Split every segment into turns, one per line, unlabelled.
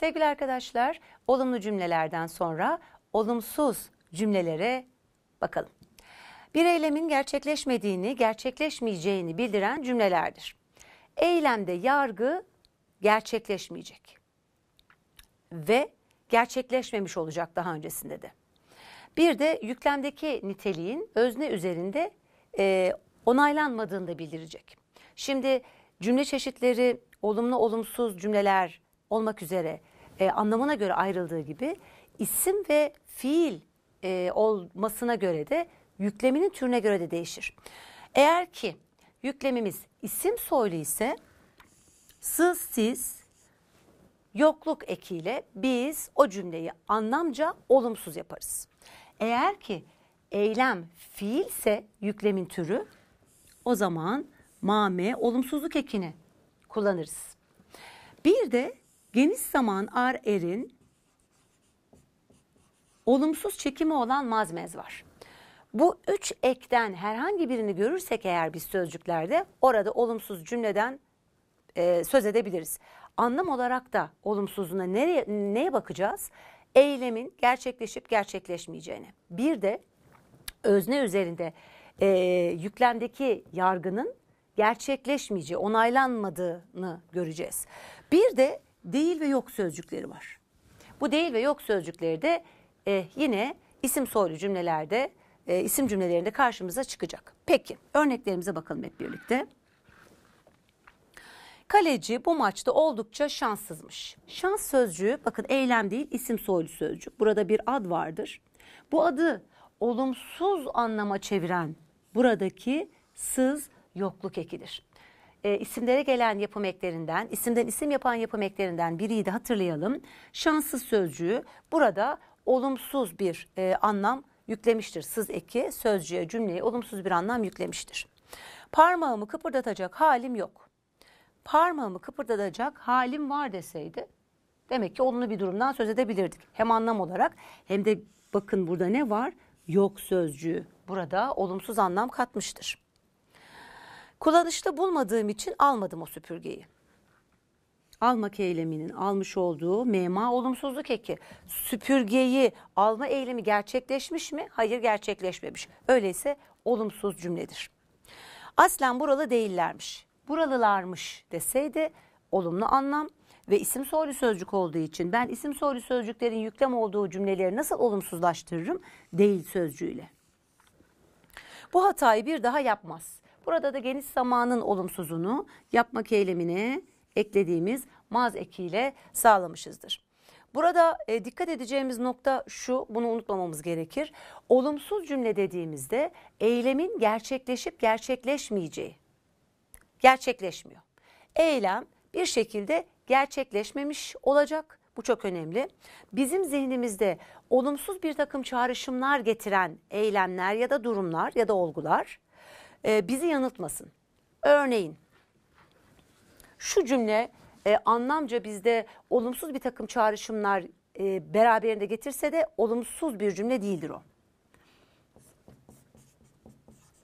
Sevgili arkadaşlar, olumlu cümlelerden sonra olumsuz cümlelere bakalım. Bir eylemin gerçekleşmediğini, gerçekleşmeyeceğini bildiren cümlelerdir. Eylemde yargı gerçekleşmeyecek ve gerçekleşmemiş olacak daha öncesinde de. Bir de yüklemdeki niteliğin özne üzerinde e, onaylanmadığını da bildirecek. Şimdi cümle çeşitleri olumlu olumsuz cümleler olmak üzere e, anlamına göre ayrıldığı gibi isim ve fiil e, olmasına göre de yükleminin türüne göre de değişir. Eğer ki yüklemimiz isim soylu ise sız siz yokluk ekiyle biz o cümleyi anlamca olumsuz yaparız. Eğer ki eylem fiil ise yüklemin türü o zaman mame olumsuzluk ekini kullanırız. Bir de Geniş zaman ar erin olumsuz çekimi olan mazmez var. Bu üç ekten herhangi birini görürsek eğer biz sözcüklerde orada olumsuz cümleden e, söz edebiliriz. Anlam olarak da olumsuzluğuna nereye, neye bakacağız? Eylemin gerçekleşip gerçekleşmeyeceğine. Bir de özne üzerinde e, yüklemdeki yargının gerçekleşmeyeceği, onaylanmadığını göreceğiz. Bir de değil ve yok sözcükleri var. Bu değil ve yok sözcükleri de e, yine isim soylu cümlelerde, e, isim cümlelerinde karşımıza çıkacak. Peki örneklerimize bakalım hep birlikte. Kaleci bu maçta oldukça şanssızmış. Şans sözcüğü bakın eylem değil isim soylu sözcük. Burada bir ad vardır. Bu adı olumsuz anlama çeviren buradaki sız yokluk ekidir e, isimlere gelen yapım eklerinden, isimden isim yapan yapım eklerinden biriydi hatırlayalım. Şanssız sözcüğü burada olumsuz bir e, anlam yüklemiştir. Sız eki sözcüğe cümleye olumsuz bir anlam yüklemiştir. Parmağımı kıpırdatacak halim yok. Parmağımı kıpırdatacak halim var deseydi demek ki olumlu bir durumdan söz edebilirdik. Hem anlam olarak hem de bakın burada ne var? Yok sözcüğü burada olumsuz anlam katmıştır. Kullanışta bulmadığım için almadım o süpürgeyi. Almak eyleminin almış olduğu mema olumsuzluk eki. Süpürgeyi alma eylemi gerçekleşmiş mi? Hayır gerçekleşmemiş. Öyleyse olumsuz cümledir. Aslen buralı değillermiş. Buralılarmış deseydi olumlu anlam ve isim soylu sözcük olduğu için ben isim soylu sözcüklerin yüklem olduğu cümleleri nasıl olumsuzlaştırırım? Değil sözcüğüyle. Bu hatayı bir daha yapmaz. Burada da geniş zamanın olumsuzunu yapmak eylemine eklediğimiz maz ekiyle sağlamışızdır. Burada e, dikkat edeceğimiz nokta şu, bunu unutmamamız gerekir. Olumsuz cümle dediğimizde eylemin gerçekleşip gerçekleşmeyeceği gerçekleşmiyor. Eylem bir şekilde gerçekleşmemiş olacak. Bu çok önemli. Bizim zihnimizde olumsuz bir takım çağrışımlar getiren eylemler ya da durumlar ya da olgular e, bizi yanıltmasın. Örneğin şu cümle e, anlamca bizde olumsuz bir takım çağrışımlar e, beraberinde getirse de olumsuz bir cümle değildir o.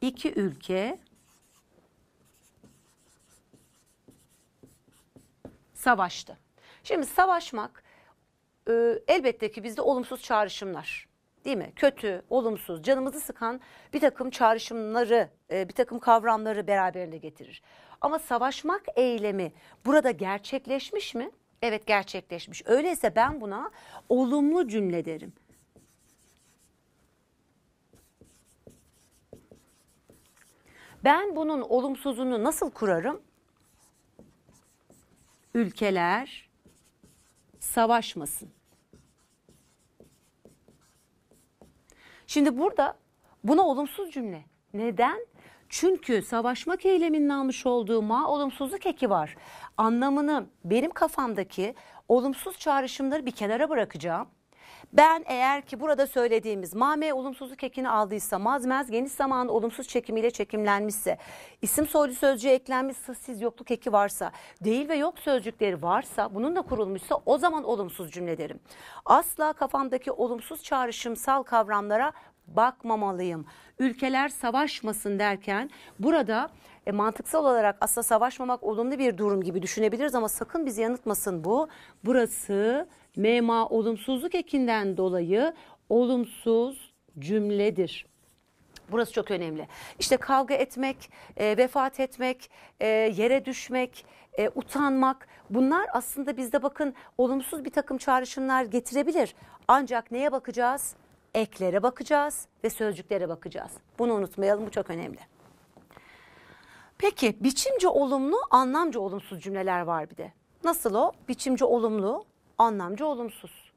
İki ülke savaştı. Şimdi savaşmak e, elbette ki bizde olumsuz çağrışımlar değil mi? Kötü, olumsuz, canımızı sıkan bir takım çağrışımları, e, bir takım kavramları beraberinde getirir. Ama savaşmak eylemi burada gerçekleşmiş mi? Evet gerçekleşmiş. Öyleyse ben buna olumlu cümle derim. Ben bunun olumsuzunu nasıl kurarım? Ülkeler savaşmasın. Şimdi burada buna olumsuz cümle. Neden? Çünkü savaşmak eyleminin almış olduğu ma olumsuzluk eki var. Anlamını benim kafamdaki olumsuz çağrışımları bir kenara bırakacağım. Ben eğer ki burada söylediğimiz mame olumsuzluk ekini aldıysa mazmez geniş zamanda olumsuz çekimiyle çekimlenmişse isim soylu sözcüğe eklenmiş sızsız yokluk eki varsa değil ve yok sözcükleri varsa bunun da kurulmuşsa o zaman olumsuz cümle derim. Asla kafamdaki olumsuz çağrışımsal kavramlara bakmamalıyım. Ülkeler savaşmasın derken burada e, mantıksal olarak aslında savaşmamak olumlu bir durum gibi düşünebiliriz ama sakın bizi yanıltmasın bu. Burası mema olumsuzluk ekinden dolayı olumsuz cümledir. Burası çok önemli. İşte kavga etmek, e, vefat etmek, e, yere düşmek, e, utanmak bunlar aslında bizde bakın olumsuz bir takım çağrışımlar getirebilir. Ancak neye bakacağız? eklere bakacağız ve sözcüklere bakacağız. Bunu unutmayalım bu çok önemli. Peki biçimce olumlu, anlamca olumsuz cümleler var bir de. Nasıl o? Biçimce olumlu, anlamca olumsuz.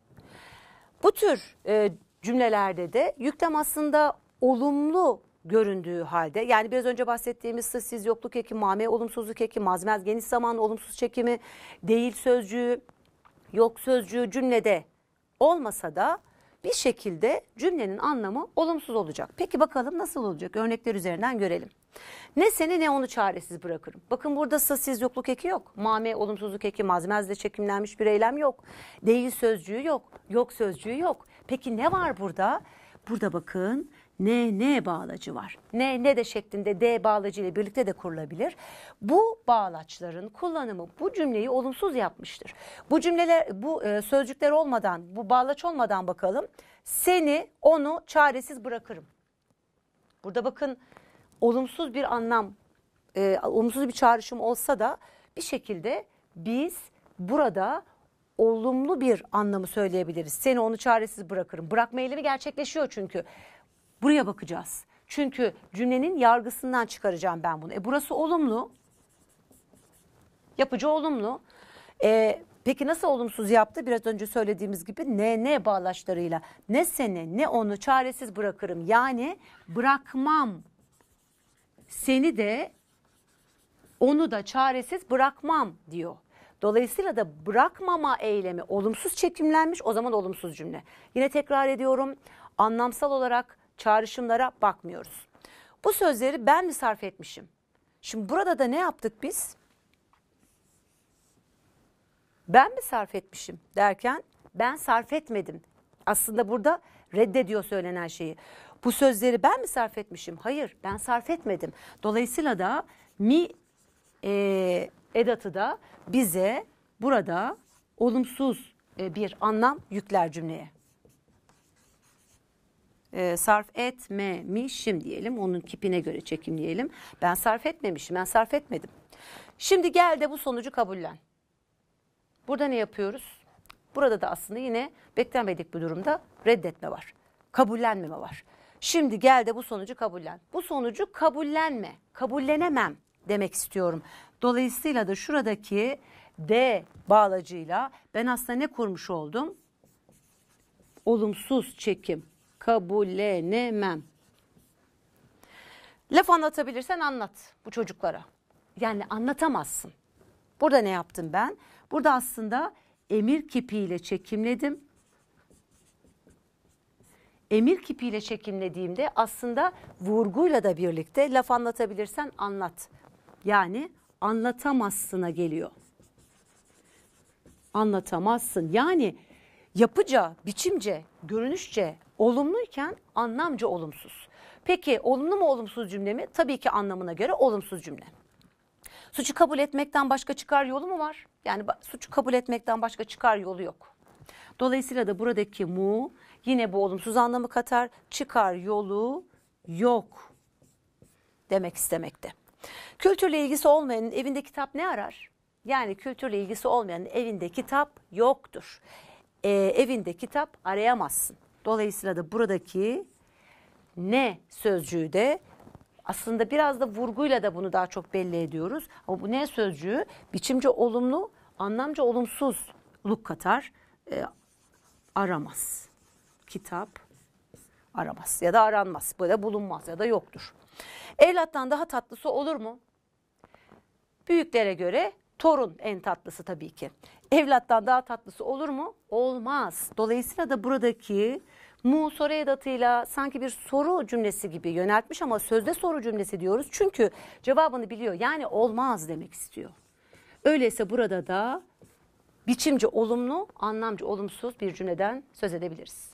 Bu tür e, cümlelerde de yüklem aslında olumlu göründüğü halde yani biraz önce bahsettiğimiz sessiz yokluk eki, mame olumsuzluk eki, mazmez geniş zaman olumsuz çekimi değil sözcüğü, yok sözcüğü cümlede olmasa da bir şekilde cümlenin anlamı olumsuz olacak. Peki bakalım nasıl olacak? Örnekler üzerinden görelim. Ne seni ne onu çaresiz bırakırım. Bakın burada sasiz yokluk eki yok. Mame olumsuzluk eki mazmezle çekimlenmiş bir eylem yok. Değil sözcüğü yok. Yok sözcüğü yok. Peki ne var burada? Burada bakın N, N bağlacı var. N, N de şeklinde D bağlacı ile birlikte de kurulabilir. Bu bağlaçların kullanımı bu cümleyi olumsuz yapmıştır. Bu cümleler, bu e, sözcükler olmadan, bu bağlaç olmadan bakalım. Seni, onu çaresiz bırakırım. Burada bakın olumsuz bir anlam, e, olumsuz bir çağrışım olsa da bir şekilde biz burada olumlu bir anlamı söyleyebiliriz. Seni onu çaresiz bırakırım. Bırakma eylemi gerçekleşiyor çünkü. Buraya bakacağız. Çünkü cümlenin yargısından çıkaracağım ben bunu. E burası olumlu. Yapıcı olumlu. E, peki nasıl olumsuz yaptı? Biraz önce söylediğimiz gibi ne ne bağlaçlarıyla. Ne seni ne onu çaresiz bırakırım. Yani bırakmam. Seni de onu da çaresiz bırakmam diyor. Dolayısıyla da bırakmama eylemi olumsuz çekimlenmiş o zaman olumsuz cümle. Yine tekrar ediyorum anlamsal olarak çağrışımlara bakmıyoruz. Bu sözleri ben mi sarf etmişim? Şimdi burada da ne yaptık biz? Ben mi sarf etmişim derken ben sarf etmedim. Aslında burada reddediyor söylenen şeyi. Bu sözleri ben mi sarf etmişim? Hayır ben sarf etmedim. Dolayısıyla da mi e, edatı da bize burada olumsuz e, bir anlam yükler cümleye e, sarf etmemişim diyelim. Onun kipine göre çekimleyelim. Ben sarf etmemişim, ben sarf etmedim. Şimdi gel de bu sonucu kabullen. Burada ne yapıyoruz? Burada da aslında yine beklenmedik bir durumda reddetme var. Kabullenmeme var. Şimdi gel de bu sonucu kabullen. Bu sonucu kabullenme, kabullenemem demek istiyorum. Dolayısıyla da şuradaki D bağlacıyla ben aslında ne kurmuş oldum? Olumsuz çekim kabullenemem. Laf anlatabilirsen anlat bu çocuklara. Yani anlatamazsın. Burada ne yaptım ben? Burada aslında emir kipiyle çekimledim. Emir kipiyle çekimlediğimde aslında vurguyla da birlikte laf anlatabilirsen anlat. Yani anlatamazsına geliyor. Anlatamazsın. Yani yapıca, biçimce, görünüşçe Olumluyken anlamca olumsuz. Peki olumlu mu olumsuz cümle mi? Tabii ki anlamına göre olumsuz cümle. Suçu kabul etmekten başka çıkar yolu mu var? Yani suçu kabul etmekten başka çıkar yolu yok. Dolayısıyla da buradaki mu yine bu olumsuz anlamı katar. Çıkar yolu yok demek istemekte. Kültürle ilgisi olmayanın evinde kitap ne arar? Yani kültürle ilgisi olmayanın evinde kitap yoktur. E, evinde kitap arayamazsın. Dolayısıyla da buradaki ne sözcüğü de aslında biraz da vurguyla da bunu daha çok belli ediyoruz. Ama bu ne sözcüğü biçimce olumlu, anlamca olumsuzluk katar. E, aramaz. Kitap aramaz ya da aranmaz. Böyle bulunmaz ya da yoktur. Evlattan daha tatlısı olur mu? Büyüklere göre torun en tatlısı tabii ki evlattan daha tatlısı olur mu? Olmaz. Dolayısıyla da buradaki mu soru edatıyla sanki bir soru cümlesi gibi yöneltmiş ama sözde soru cümlesi diyoruz. Çünkü cevabını biliyor. Yani olmaz demek istiyor. Öyleyse burada da biçimce olumlu, anlamcı olumsuz bir cümleden söz edebiliriz.